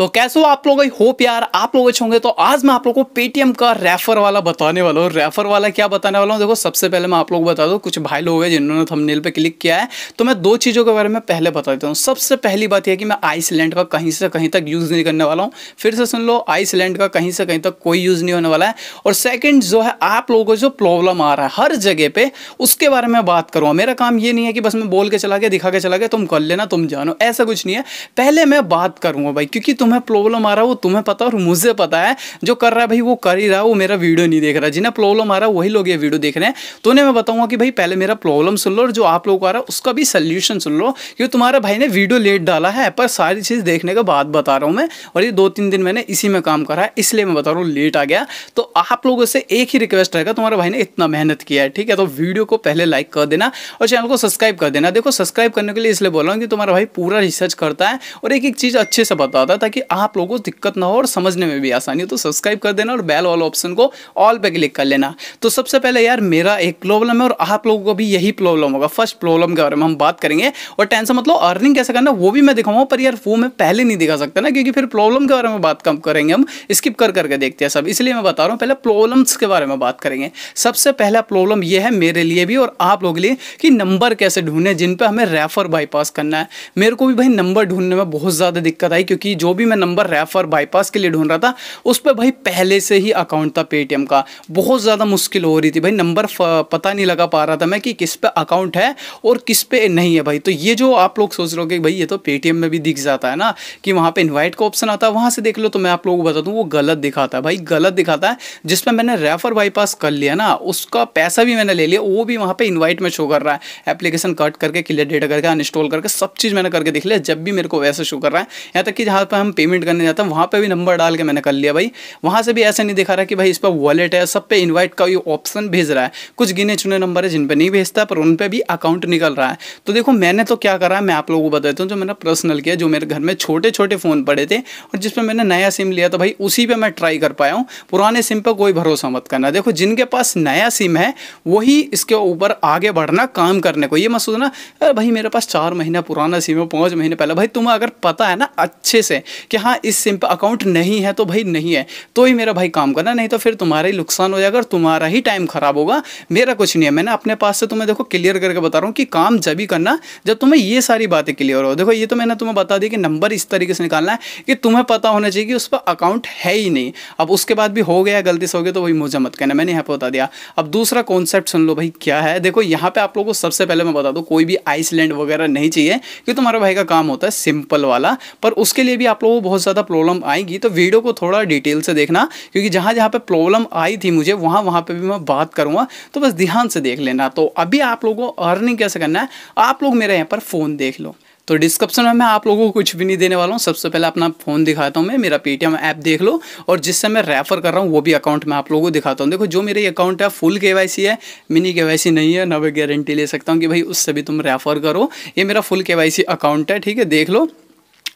तो कैसे हो आप लोग होप यार आप लोग अच्छे होंगे तो आज मैं आप लोग को पेटीएम का रेफर वाला बताने वाला हूँ रेफर वाला क्या बताने वाला हूँ देखो सबसे पहले मैं आप लोग बता दूँ कुछ भाई लोग हैं जिन्होंने थंबनेल पे क्लिक किया है तो मैं दो चीज़ों के बारे में पहले बता देता हूँ सबसे पहली बात यह कि मैं आइसलैंड का कहीं से कहीं तक यूज़ नहीं करने वाला हूँ फिर से सुन लो आइसलैंड का कहीं से कहीं तक कोई यूज़ नहीं होने वाला है और सेकेंड जो है आप लोगों को जो प्रॉब्लम आ रहा है हर जगह पर उसके बारे में बात करूँगा मेरा काम ये नहीं है कि बस मैं बोल के चला गया दिखा के चला गया तुम कर लेना तुम जानो ऐसा कुछ नहीं है पहले मैं बात करूँगा भाई क्योंकि तुम तुम्हें प्रॉब्लम आ रहा है वो तुम्हें पता और मुझे पता है जो कर रहा है भाई वो कर ही रहा है वो मेरा वीडियो नहीं देख रहा जिन्हें प्रॉब्लम आ रहा है वही लोग ये वीडियो देख रहे हैं तो उन्हें मैं बताऊंगा कि भाई पहले मेरा प्रॉब्लम सुन लो और जो आप लोग आ रहा है उसका भी सोल्यूशन सुन लो क्योंकि तुम्हारा भाई ने वीडियो लेट डाला है पर सारी चीज़ देखने के बाद बता रहा हूँ मैं और ये दो तीन दिन मैंने इसी में काम करा है इसलिए मैं बता रहा हूँ लेट आ गया तो आप लोगों से एक ही रिक्वेस्ट रहेगा तुम्हारे भाई ने इतना मेहनत किया है ठीक है तो वीडियो को पहले लाइक कर देना और चैनल को सब्सक्राइब कर देना देखो सब्सक्राइब करने के लिए इसलिए बोल रहा हूँ कि तुम्हारा भाई पूरा रिसर्च करता है और एक एक चीज़ अच्छे से बताता है ताकि आप लोगों को दिक्कत ना हो और समझने में भी आसानी हो तो सब्सक्राइब कर देना और बेल वाले ऑप्शन को ऑल पे क्लिक कर लेना तो सबसे पहले यार मेरा एक प्रॉब्लम है और आप लोगों को भी यही प्रॉब्लम होगा फर्स्ट प्रॉब्लम के बारे में हम बात करेंगे और टेंशन मतलब अर्निंग कैसे करना वो भी मैं दिखाऊंगा पर यार वो मैं पहले नहीं दिखा सकता ना क्योंकि फिर प्रॉब्लम के बारे में बात कम करेंगे हम स्किप कर करके देखते हैं सब इसलिए मैं बता रहा हूँ पहले प्रॉब्लम्स के बारे में बात करेंगे सबसे पहला प्रॉब्लम ये है मेरे लिए भी और आप लोगों के लिए कि नंबर कैसे ढूंढने जिन पर हमें रेफर बाईपास करना है मेरे को भी भाई नंबर ढूंढने में बहुत ज़्यादा दिक्कत आई क्योंकि जो भी मैं नंबर रेफर बाईपास के लिए ढूंढ रहा था उस पर भाई पहले से ही अकाउंट था पेटीएम का बहुत ज़्यादा मुश्किल हो रही थी भाई नंबर पता नहीं लगा पा रहा था मैं कि किस पे अकाउंट है और किस पे नहीं है भाई तो ये जो आप लोग सोच रहे हो कि भाई ये तो पेटीएम में भी दिख जाता है ना कि वहाँ पर इन्वाइट का ऑप्शन आता है वहाँ से देख लो तो मैं आप लोगों को बता दूँ वो गलत दिखाता है भाई गलत दिखाता है जिस पर मैंने रेफर बाईपास कर लिया ना उसका पैसा भी मैंने ले लिया वो भी वहाँ पर इन्वाइट में शो कर रहा है एप्लीकेशन कट करके क्लियर डेटा करके अनस्टॉल करके सब चीज़ मैंने करके देख लिया जब भी मेरे को वैसे शो कर रहा है यहाँ तक कि जहाँ पर हम हम पेमेंट करने जाता हूँ वहाँ पर भी नंबर डाल के मैंने कर लिया भाई वहाँ से भी ऐसा नहीं दिखा रहा कि भाई इस पर वॉलेट है सब पे इन्वाइट का ऑप्शन भेज रहा है कुछ गिने चुने नंबर है जिन पर नहीं भेजता पर उन पर भी अकाउंट निकल रहा है तो देखो मैंने तो क्या करा है मैं आप लोगों को बताता हूँ जो मैंने पर्सनल किया जो मेरे घर में छोटे छोटे फ़ोन पड़े थे और जिस पर मैंने नया सिम लिया तो भाई उसी पर मैं ट्राई कर पाया हूँ पुराने सिम पर कोई भरोसा मत करना देखो जिनके पास नया सिम है वही इसके ऊपर आगे बढ़ना काम करने को ये मत सोचना अरे भाई मेरे पास चार महीना पुराना सिम है पाँच महीने पहले भाई तुम्हें अगर पता है ना अच्छे से कि हाँ इस सिम पर अकाउंट नहीं है तो भाई नहीं है तो ही मेरा भाई काम करना नहीं तो फिर तुम्हारा ही नुकसान हो जाएगा तुम्हारा ही टाइम ख़राब होगा मेरा कुछ नहीं है मैंने अपने पास से तुम्हें देखो क्लियर करके बता रहा हूँ कि काम जब ही करना जब तुम्हें ये सारी बातें क्लियर हो देखो ये तो मैंने तुम्हें बता दी कि नंबर इस तरीके से निकालना है कि तुम्हें पता होना चाहिए कि उस पर अकाउंट है ही नहीं अब उसके बाद भी हो गया गलती से हो गया तो वही मुझे मत कहना मैंने यहाँ पर बता दिया अब दूसरा कॉन्सेप्ट सुन लो भाई क्या है देखो यहाँ पर आप लोगों को सबसे पहले मैं बता दूँ कोई भी आइसलैंड वगैरह नहीं चाहिए कि तुम्हारा भाई का काम होता है सिंपल वाला पर उसके लिए भी आप लोग आपको तो बहुत ज़्यादा प्रॉब्लम आएगी तो वीडियो को थोड़ा डिटेल से देखना क्योंकि जहाँ जहाँ पर प्रॉब्लम आई थी मुझे वहाँ वहाँ पर भी मैं बात करूँगा तो बस ध्यान से देख लेना तो अभी आप लोगों को अर्निंग कैसे करना है आप लोग मेरे यहाँ पर फ़ोन देख लो तो डिस्क्रिप्शन में मैं आप लोगों को कुछ भी नहीं देने वाला हूँ सबसे पहले अपना फ़ोन दिखाता हूँ मैं मेरा पेटीएम ऐप देख लो और जिससे मैं रेफर कर रहा हूँ वो भी अकाउंट मैं आप लोगों को दिखाता हूँ देखो जो मेरे अकाउंट है फुल केवाईसी है मिनी केवाईसी नहीं है ना मैं गारंटी ले सकता हूँ कि भाई उससे भी तुम रेफर करो ये मेरा फुल के अकाउंट है ठीक है देख लो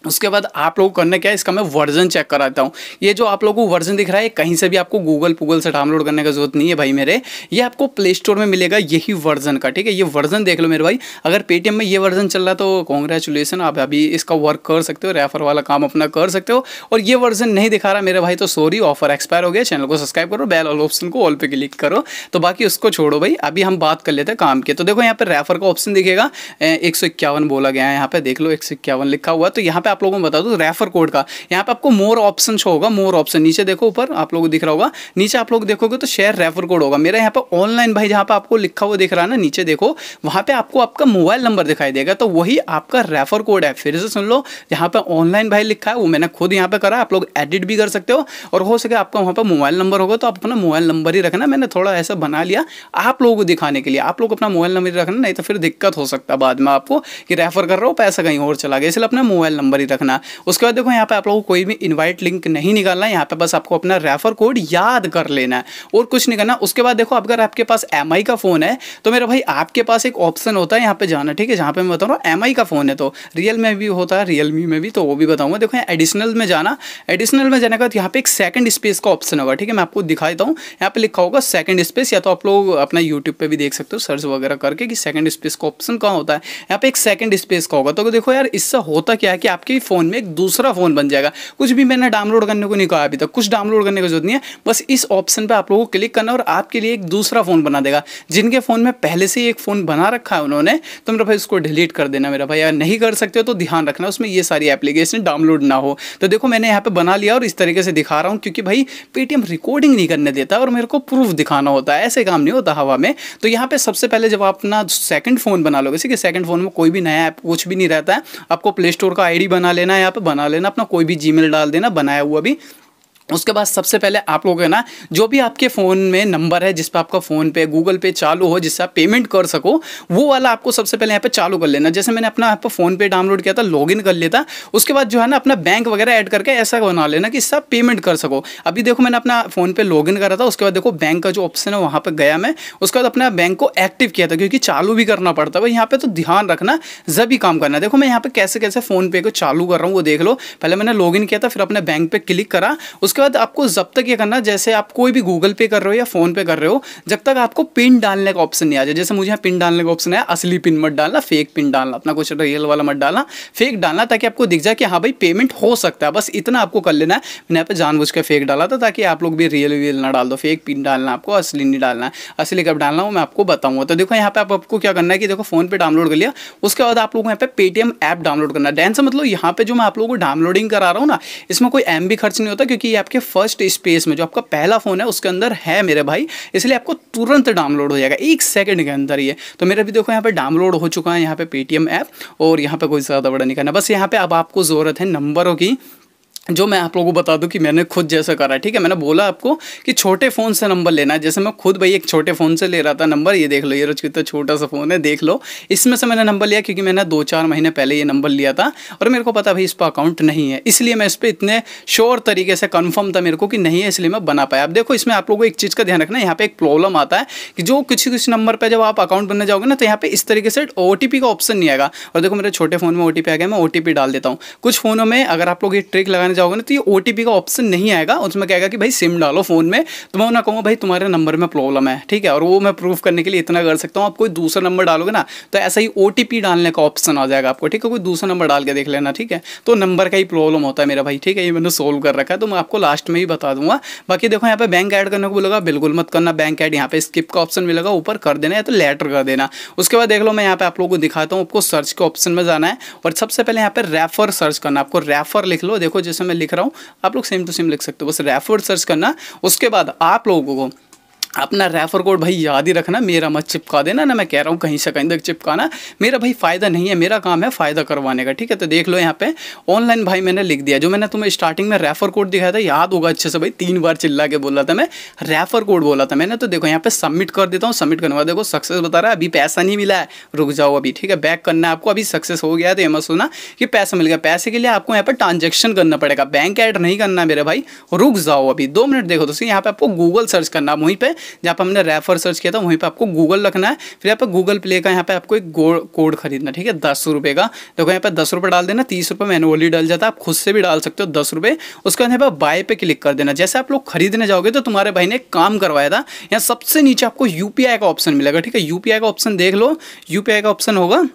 उसके बाद आप लोग करने क्या है इसका मैं वर्जन चेक कराता हूँ ये जो आप लोगों को वर्जन दिख रहा है कहीं से भी आपको गूगल पूगल से डाउनलोड करने का जरूरत नहीं है भाई मेरे ये आपको प्ले स्टोर में मिलेगा यही वर्जन का ठीक है ये वर्जन देख लो मेरे भाई अगर पेटीएम में ये वर्जन चल रहा तो कॉन्ग्रेचुलेसन आप अभी इसका वर्क कर सकते हो रेफर वाला काम अपना कर सकते हो और ये वर्जन नहीं दिखा रहा मेरे भाई तो सॉरी ऑफर एक्सपायर हो गया चैनल को सब्सक्राइब करो बेल ऑप्शन को ऑल पे क्लिक करो तो बाकी उसको छोड़ो भाई अभी हम बात कर लेते हैं काम के तो देखो यहाँ पर रेफर का ऑप्शन दिखेगा एक बोला गया है यहाँ पे देख लो एक लिखा हुआ तो यहाँ पे आप लोगों को बता दूँ रेफर कोड का यहाँ पे आपको मोर ऑप्शन शो होगा मोर ऑप्शन नीचे देखो ऊपर आप लोगों को दिख रहा होगा नीचे आप लोग देखोगे तो शेयर रेफर कोड होगा मेरा यहाँ पर ऑनलाइन भाई जहाँ पर आपको लिखा हुआ दिख रहा है ना नीचे देखो वहाँ पर आपको आपका मोबाइल नंबर दिखाई देगा तो वही आपका रेफर कोड है फिर से सुन लो जहाँ पर ऑनलाइन भाई लिखा है वो मैंने खुद यहाँ पर करा आप लोग एडिट भी कर सकते हो और हो सके आपका वहाँ पर मोबाइल नंबर होगा तो आप अपना मोबाइल नंबर ही रखना मैंने थोड़ा ऐसा बना लिया आप लोगों को दिखाने के लिए आप लोग अपना मोबाइल नंबर रखना नहीं तो फिर दिक्कत हो सकता बाद में आपको कि रेफर कर रहा हो पैसा कहीं और चला गया इसलिए अपना मोबाइल नंबर जानकारी रखना उसके बाद देखो यहाँ पे आप लोगों को कोई भी इनवाइट लिंक नहीं निकालना यहाँ पे बस आपको अपना रेफर कोड याद कर लेना है और कुछ नहीं करना उसके बाद देखो अगर आपके पास एम का फ़ोन है तो मेरा भाई आपके पास एक ऑप्शन होता है यहाँ पे जाना ठीक है जहाँ पे मैं बता रहा हूँ एम का फ़ोन है तो रियल में भी होता है रियल में भी तो वो भी बताऊँगा देखो यहाँ एडिशनल में जाना एडिशनल में जाने का यहाँ पे एक सेकंड स्पेस का ऑप्शन होगा ठीक है मैं आपको दिखा देता हूँ यहाँ पे लिखा होगा सेकंड स्पेस या तो आप लोग अपना यूट्यूब पर भी देख सकते हो सर्च वगैरह करके कि सेकंड स्पेस का ऑप्शन कहाँ होता है यहाँ पे एक सेकंड स्पेस का होगा तो देखो यार इससे होता क्या है कि आपके आपके फ़ोन में एक दूसरा फ़ोन बन जाएगा कुछ भी मैंने डाउनलोड करने को नहीं कहा अभी तक कुछ डाउनलोड करने की जरूरत नहीं है बस इस ऑप्शन पर आप लोगों को क्लिक करना और आपके लिए एक दूसरा फ़ोन बना देगा जिनके फ़ोन में पहले से ही एक फ़ोन बना रखा है उन्होंने तो मेरा भाई उसको डिलीट कर देना मेरा भाई अगर नहीं कर सकते हो तो ध्यान रखना उसमें ये सारी एप्लीकेशन डाउनलोड ना हो तो देखो मैंने यहाँ पर बना लिया और इस तरीके से दिखा रहा हूँ क्योंकि भाई पेटीएम रिकॉर्डिंग नहीं करने देता और मेरे को प्रूफ दिखाना होता है ऐसे काम नहीं होता हवा में तो यहाँ पे सबसे पहले जब आप अपना सेकंड फ़ोन बना लोगे ठीक है सेकंड फ़ोन में कोई भी नया ऐप कुछ भी नहीं रहता है आपको प्ले स्टोर का आईडी बना लेना है यहाँ पर बना लेना अपना कोई भी जीमेल डाल देना बनाया हुआ भी उसके बाद सबसे पहले आप लोग है ना जो भी आपके फ़ोन में नंबर है जिस पर आपका फ़ोन पे गूगल पे चालू हो जिससे आप पेमेंट कर सको वो वाला आपको सबसे पहले यहाँ पे चालू कर लेना जैसे मैंने अपना आपको फ़ोन पे डाउनलोड किया था लॉगिन कर लेता उसके बाद जो है ना अपना बैंक वगैरह ऐड करके ऐसा बना लेना कि इससे आप पेमेंट कर सको अभी देखो मैंने अपना फ़ोन पे लॉगिन करा था उसके बाद देखो बैंक का जो ऑप्शन है वहाँ पर गया मैं उसके बाद अपना बैंक को एक्टिव किया था क्योंकि चालू भी करना पड़ता है यहाँ पर तो ध्यान रखना जब भी काम करना देखो मैं यहाँ पर कैसे कैसे फ़ोनपे को चालू कर रहा हूँ वो देख लो पहले मैंने लॉगिन किया था फिर अपने बैंक पर क्लिक करा उस उसके बाद आपको जब तक ये करना जैसे आप कोई भी गूगल पे कर रहे हो या फ़ोन पे कर रहे हो जब तक आपको पिन डालने का ऑप्शन नहीं आ जाए जैसे मुझे यहाँ पिन डालने का ऑप्शन है असली पिन मत डालना फेक पिन डालना अपना कुछ रियल वाला मत डालना फेक डालना ताकि आपको दिख जाए कि हाँ भाई पेमेंट हो सकता है बस इतना आपको कर लेना है मैंने यहाँ पर जानबूझ कर फेक डाला था ताकि आप लोग भी रियल वियल ना डाल दो फेक पिन डालना आपको असली नहीं डालना असली कब डालना हो मैं आपको बताऊँगा तो देखो यहाँ पर आपको क्या करना है कि देखो फ़ोन पे डाउनलोड कर लिया उसके बाद आप लोग यहाँ पे पेटीएम ऐप डाउनलोड करना है डैन मतलब यहाँ पे जो मैं आप लोगों को डाउनलोडिंग करा रहा हूँ ना इसमें कोई एम भी खर्च नहीं होता क्योंकि ये आपके फर्स्ट स्पेस में जो आपका पहला फ़ोन है उसके अंदर है मेरे भाई इसलिए आपको तुरंत डाउनलोड हो जाएगा एक सेकंड के अंदर ये तो मेरा भी देखो यहाँ पे डाउनलोड हो चुका है यहाँ पे पेटीएम ऐप और यहाँ पे कोई ज़्यादा बड़ा नहीं करना बस यहाँ पे अब आपको ज़रूरत है नंबरों की जो मैं आप लोगों को बता दूं कि मैंने खुद जैसा करा ठीक है मैंने बोला आपको कि छोटे फ़ोन से नंबर लेना है जैसे मैं खुद भाई एक छोटे फ़ोन से ले रहा था नंबर ये देख लो ये रोज कितना छोटा सा फ़ोन है देख लो इसमें से मैंने नंबर लिया क्योंकि मैंने दो चार महीने पहले ये नंबर लिया था और मेरे को पता भाई इस पर अकाउंट नहीं है इसलिए मैं इस पर इतने श्योर तरीके से कन्फर्म था मेरे को कि नहीं है इसलिए मैं बना पाया अब देखो इसमें आप लोगों को एक चीज़ का ध्यान रखना यहाँ पर एक प्रॉब्लम आता है कि जो कुछ कुछ नंबर पर जब आप अकाउंट बनने जाओगे ना तो यहाँ पर इस तरीके से ओ का ऑप्शन नहीं आएगा और देखो मेरे छोटे फ़ोन में ओ आ गया मैं ओ डाल देता हूँ कुछ फ़ोनों में अगर आप लोग ये ट्रिक लगाने में जाओगे ना तो ये ओ का ऑप्शन नहीं आएगा उसमें कहेगा कि भाई सिम डालो फ़ोन में तो मैं उन्हें कहूँगा भाई तुम्हारे नंबर में प्रॉब्लम है ठीक है और वो मैं प्रूफ करने के लिए इतना कर सकता हूँ आप कोई दूसरा नंबर डालोगे ना तो ऐसा ही ओ डालने का ऑप्शन आ जाएगा आपको ठीक है कोई दूसरा नंबर डाल के देख लेना ठीक है तो नंबर का ही प्रॉब्लम होता है मेरा भाई ठीक है ये मैंने सोल्व कर रखा है तो मैं आपको लास्ट में ही बता दूंगा बाकी देखो यहाँ पे बैंक ऐड करने को बोलेगा बिल्कुल मत करना बैंक ऐड यहाँ पे स्किप का ऑप्शन मिलेगा ऊपर कर देना या तो लेटर कर देना उसके बाद देख लो मैं यहाँ पे आप लोगों को दिखाता हूँ आपको सर्च के ऑप्शन में जाना है और सबसे पहले यहाँ पे रेफर सर्च करना आपको रेफर लिख लो देखो जैसे मैं लिख रहा हूँ आप लोग सेम टू सेम लिख सकते हो बस रेफर सर्च करना उसके बाद आप लोगों को अपना रेफर कोड भाई याद ही रखना मेरा मत चिपका देना ना मैं कह रहा हूँ कहीं से कहीं तक चिपकाना मेरा भाई फ़ायदा नहीं है मेरा काम है फ़ायदा करवाने का ठीक है तो देख लो यहाँ पे ऑनलाइन भाई मैंने लिख दिया जो मैंने तुम्हें स्टार्टिंग में रेफर कोड दिखाया था याद होगा अच्छे से भाई तीन बार चिल्ला के बोला था मैं रेफर कोड बोला था मैंने तो देखो यहाँ पर सबमिट कर देता हूँ सबमिट करने देखो सक्सेस बता रहा है अभी पैसा नहीं मिला है रुक जाओ अभी ठीक है बैक करना है आपको अभी सक्सेस हो गया तो ये मत सुना कि पैसा मिल गया पैसे के लिए आपको यहाँ पर ट्रांजेक्शन करना पड़ेगा बैंक ऐड नहीं करना मेरे भाई रुक जाओ अभी दो मिनट देखो तो यहाँ पर आपको गूगल सर्च करना वहीं पर जहाँ पर हमने रेफर सर्च किया था वहीं पर आपको गूगल रखना है फिर यहाँ पर गूगल प्ले का यहाँ पर आपको एक कोड खरीदना ठीक है दस रुपये का देखो यहाँ पर दस रुपये डाल देना तीस रुपये मैनुअली डाल जाता है आप खुद से भी डाल सकते हो दस रुपये उसके बाद यहाँ पर बाय पे क्लिक कर देना जैसे आप लोग खरीदने जाओगे तो तुम्हारे भाई ने काम करवाया था यहाँ सबसे नीचे आपको यूपीआई का ऑप्शन मिलेगा ठीक है यूपीआई का ऑप्शन देख लो यूपीआई का ऑप्शन होगा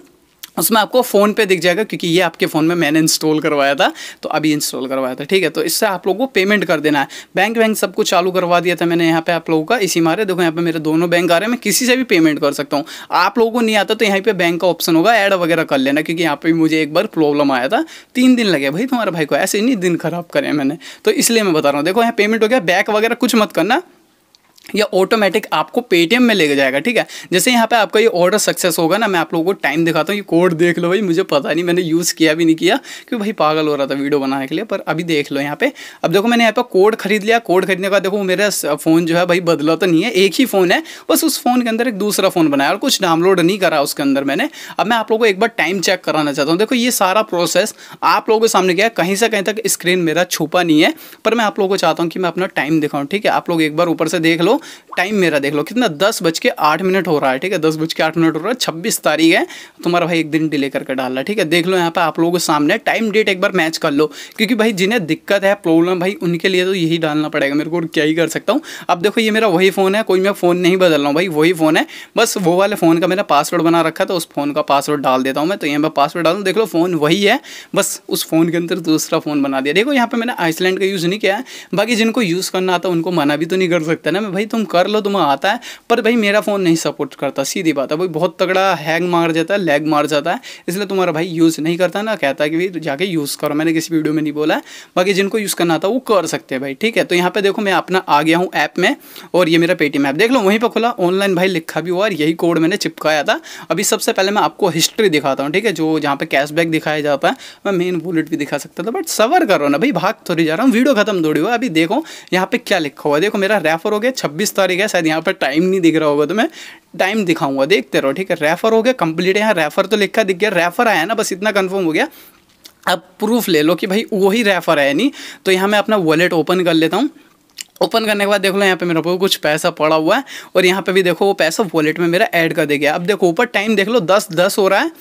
उसमें आपको फ़ोन पे दिख जाएगा क्योंकि ये आपके फ़ोन में मैंने इंस्टॉल करवाया था तो अभी इंस्टॉल करवाया था ठीक है तो इससे आप लोगों को पेमेंट कर देना है बैंक वैंक सब कुछ चालू करवा दिया था मैंने यहाँ पे आप लोगों का इसी मारे देखो यहाँ पे मेरे दोनों बैंक आ रहे हैं मैं किसी से भी पेमेंट कर सकता हूँ आप लोगों को नहीं आता तो यहाँ पर बैंक का ऑप्शन होगा ऐड वगैरह कर लेना क्योंकि यहाँ पर मुझे एक बार प्रॉब्लम आया था तीन दिन लगे भाई तुम्हारे भाई को ऐसे नहीं दिन खराब करें मैंने तो इसलिए मैं बता रहा हूँ देखो यहाँ पेमेंट हो गया बैक वगैरह कुछ मत करना ये ऑटोमेटिक आपको पेटीएम में ले जाएगा ठीक है जैसे यहाँ पे आपका ये ऑर्डर सक्सेस होगा ना मैं आप लोगों को टाइम दिखाता हूँ ये कोड देख लो भाई मुझे पता नहीं मैंने यूज़ किया भी नहीं किया क्योंकि भाई पागल हो रहा था वीडियो बनाने के लिए पर अभी देख लो यहाँ पे अब देखो मैंने यहाँ पर कोड खरीद लिया कोड खरीदने का देखो मेरा फ़ोन जो है भाई बदला तो नहीं है एक ही फ़ोन है बस उस फ़ोन के अंदर एक दूसरा फ़ोन बनाया और कुछ डाउनलोड नहीं करा उसके अंदर मैंने अब मैं आप लोगों को एक बार टाइम चेक कराना चाहता हूँ देखो ये सारा प्रोसेस आप लोगों के सामने क्या कहीं से कहीं तक स्क्रीन मेरा छुपा नहीं है पर मैं आप लोगों को चाहता हूँ कि मैं अपना टाइम दिखाऊँ ठीक है आप लोग एक बार ऊपर से देख लो टाइम मेरा देख लो कितना दस बज के आठ मिनट हो रहा है ठीक है दस बज के आठ मिनट हो रहा है छब्बीस तारीख है तुम्हारा भाई एक दिन डिले करके डाल रहा है ठीक है देख लो यहाँ पर आप लोगों के सामने टाइम डेट एक बार मैच कर लो क्योंकि भाई जिन्हें दिक्कत है प्रॉब्लम भाई उनके लिए तो यही डालना पड़ेगा मेरे को क्या ही कर सकता हूँ अब देखो ये मेरा वही फ़ोन है कोई मैं फ़ोन नहीं बदल रहा हूँ भाई वही फ़ोन है बस वो वाले फ़ोन का मैंने पासवर्ड बना रखा था उस फ़ोन का पासवर्ड डाल देता हूँ मैं तो यहाँ पर पासवर्ड डालू देख लो फ़ोन वही है बस उस फ़ोन के अंदर दूसरा फ़ोन बना दिया देखो यहाँ पर मैंने आइसलैंड का यूज़ नहीं किया है बाकी जिनको यूज़ करना आता उनको मना भी तो नहीं कर सकता ना मैं भाई तुम कर लो तुम्हें आता है पर भाई मेरा फ़ोन नहीं सपोर्ट करता सीधी बात है भाई बहुत तगड़ा हैंग मार जाता है लैग मार जाता है इसलिए तुम्हारा भाई यूज़ नहीं करता ना कहता है कि भाई जाके यूज़ करो मैंने किसी वीडियो में नहीं बोला बाकी जिनको यूज़ करना आता वो कर सकते हैं भाई ठीक है तो यहाँ पर देखो मैं अपना आ गया हूँ ऐप में और ये मेरा पेटीएम ऐप देख लो वहीं पर खुला ऑनलाइन भाई लिखा भी हुआ और यही कोड मैंने चिपकाया था अभी सबसे पहले मैं आपको हिस्ट्री दिखाता हूँ ठीक है जो जहाँ पर कैशबैक दिखाया जाता है मैं मेन बुलेट भी दिखा सकता था बट सवर करो ना भाई भाग थोड़ी जा रहा हूँ वीडियो खत्म दौड़ी हुआ अभी देखो यहाँ पे क्या लिखा हुआ है देखो मेरा रेफर हो गया छब्बीस तारीख है शायद यहाँ पर टाइम नहीं दिख रहा होगा तो मैं टाइम दिखाऊंगा देखते रहो ठीक है रेफर हो गया कंप्लीट यहाँ रेफर तो लिखा दिख गया रेफर आया ना बस इतना कन्फर्म हो गया अब प्रूफ ले लो कि भाई वही रेफर है नहीं तो यहाँ मैं अपना वॉलेट ओपन कर लेता हूँ ओपन करने के बाद देख लो यहाँ पे मेरे को कुछ पैसा पड़ा हुआ है और यहाँ पे भी देखो वो पैसा वॉलेट में मेरा ऐड कर दे गया अब देखो ऊपर टाइम देख लो दस दस हो रहा है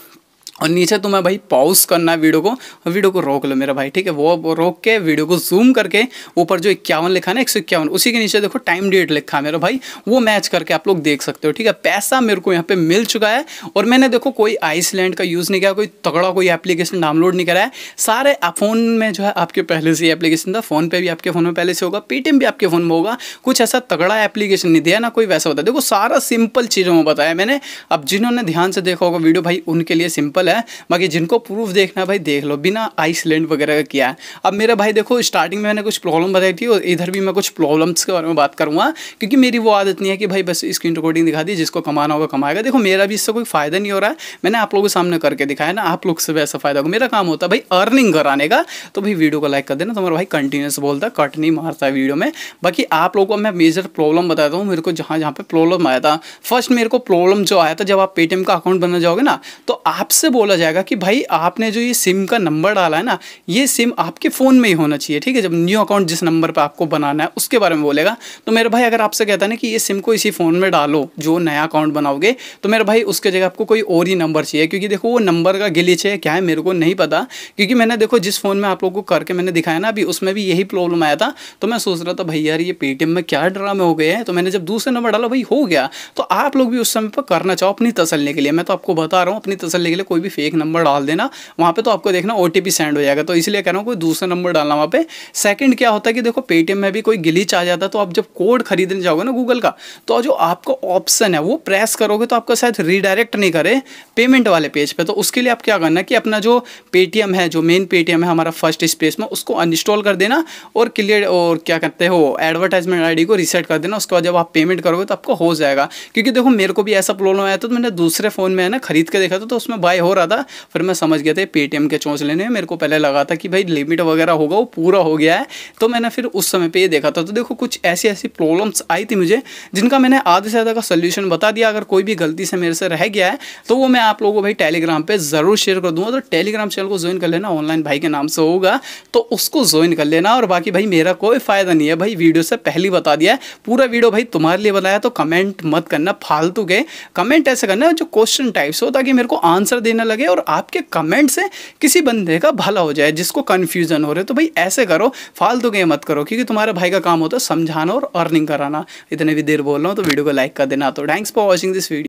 और नीचे तुम्हें तो भाई पॉज करना है वीडियो को और वीडियो को रोक लो मेरा भाई ठीक है वो रोक के वीडियो को जूम करके ऊपर जो इक्यावन लिखा ना एक सौ इक्यावन उसी के नीचे देखो टाइम डेट लिखा है मेरा भाई वो मैच करके आप लोग देख सकते हो ठीक है पैसा मेरे को यहाँ पे मिल चुका है और मैंने देखो कोई आइसलैंड का यूज़ नहीं किया कोई तगड़ा कोई एप्लीकेशन डाउनलोड नहीं कराया सारे फ़ोन में जो है आपके पहले से एप्लीकेशन था फ़ोन पे भी आपके फ़ोन में पहले से होगा पेटीएम भी आपके फ़ोन में होगा कुछ ऐसा तगड़ा एप्लीकेशन नहीं दिया ना कोई वैसा होता देखो सारा सिंपल चीज़ों में बताया मैंने अब जिन्होंने ध्यान से देखा होगा वीडियो भाई उनके लिए सिंपल पॉसिबल है बाकी जिनको प्रूफ देखना भाई देख लो बिना आइसलैंड वगैरह का किया है अब मेरा भाई देखो स्टार्टिंग में मैंने कुछ प्रॉब्लम बताई थी और इधर भी मैं कुछ प्रॉब्लम्स के बारे में बात करूँगा क्योंकि मेरी वो आदत नहीं है कि भाई बस स्क्रीन रिकॉर्डिंग दिखा दी जिसको कमाना होगा कमाएगा देखो मेरा भी इससे कोई फायदा नहीं हो रहा है मैंने आप लोगों के सामने करके दिखाया ना आप लोग से वैसा फायदा होगा मेरा काम होता है भाई अर्निंग कराने का तो भाई वीडियो को लाइक कर देना तुम्हारा भाई कंटिन्यूस बोलता कट नहीं मारता वीडियो में बाकी आप लोगों को मैं मेजर प्रॉब्लम बताता हूँ मेरे को जहाँ जहाँ पे प्रॉब्लम आया था फर्स्ट मेरे को प्रॉब्लम जो आया था जब आप पेटीएम का अकाउंट बनना जाओगे ना तो आपसे बोला जाएगा कि भाई आपने जो ये सिम का नंबर डाला है ना ये सिम आपके फ़ोन में ही होना चाहिए ठीक है जब न्यू अकाउंट जिस नंबर पर आपको बनाना है उसके बारे में बोलेगा तो मेरे भाई अगर आपसे कहता है ना कि ये सिम को इसी फ़ोन में डालो जो नया अकाउंट बनाओगे तो मेरे भाई उसके जगह आपको कोई और ही नंबर चाहिए क्योंकि देखो वो नंबर का गिलिच है क्या है मेरे को नहीं पता क्योंकि मैंने देखो जिस फ़ोन में आप लोगों को करके मैंने दिखाया ना अभी उसमें भी यही प्रॉब्लम आया था तो मैं सोच रहा था भाई यार ये पेटीएम में क्या ड्रामे हो गए हैं तो मैंने जब दूसरे नंबर डाला भाई हो गया तो आप लोग भी उस समय पर करना चाहो अपनी तसलने के लिए मैं तो आपको बता रहा हूँ अपनी तसलने के लिए कोई भी भी फेक नंबर डाल देना वहाँ पर तो आपको देखना ओ सेंड हो जाएगा तो इसलिए कह रहा हूँ कोई दूसरा नंबर डालना वहाँ पे सेकंड क्या होता है कि देखो पेटीएम में भी कोई गिलीच आ जाता तो आप जब कोड खरीदने जाओगे ना गूगल का तो जो आपका ऑप्शन है वो प्रेस करोगे तो आपका शायद रिडायरेक्ट नहीं करे पेमेंट वाले पेज पे तो उसके लिए आप क्या करना कि अपना जो पेटीएम है जो मेन पेटीएम है हमारा फर्स्ट स्पेस में उसको अनइंस्टॉल कर देना और क्लियर और क्या करते हो एडवर्टाइजमेंट आईडी को रिसेट कर देना उसके बाद जब आप पेमेंट करोगे तो आपको हो जाएगा क्योंकि देखो मेरे को भी ऐसा प्रॉब्लम आया था तो मैंने दूसरे फ़ोन में है ना खरीद के देखा था तो उसमें बाय हो रहा था फिर मैं समझ गया था पेटीएम के चौंस लेने मेरे को पहले लगा था कि भाई लिमिट वगैरह होगा वो पूरा हो गया है तो मैंने फिर उस समय पर ये देखा था तो देखो कुछ ऐसी ऐसी प्रॉब्लम्स आई थी मुझे जिनका मैंने आधे से आधा का सोल्यूशन बता दिया अगर कोई भी गलती से मेरे से रह गया है तो वो मैं आप लोगों को भाई टेलीग्राम पर ज़रूर शेयर कर दूंगा तो टेलीग्राम चैनल को ज्वाइन कर लेना ऑनलाइन भाई के नाम से होगा तो उसको ज्वाइन कर लेना और बाकी भाई मेरा कोई फ़ायदा नहीं है भाई वीडियो से पहली बता दिया है पूरा वीडियो भाई तुम्हारे लिए बताया तो कमेंट मत करना फालतू के कमेंट ऐसे करना जो क्वेश्चन टाइप्स हो ताकि मेरे को आंसर देने लगे और आपके कमेंट से किसी बंदे का भला हो जाए जिसको कन्फ्यूज़न हो रहे तो भाई ऐसे करो फालतू के मत करो क्योंकि तुम्हारे भाई का काम होता है समझाना और अर्निंग कराना इतने भी देर बोल रहा हूँ तो वीडियो को लाइक कर देना तो thanks for watching this video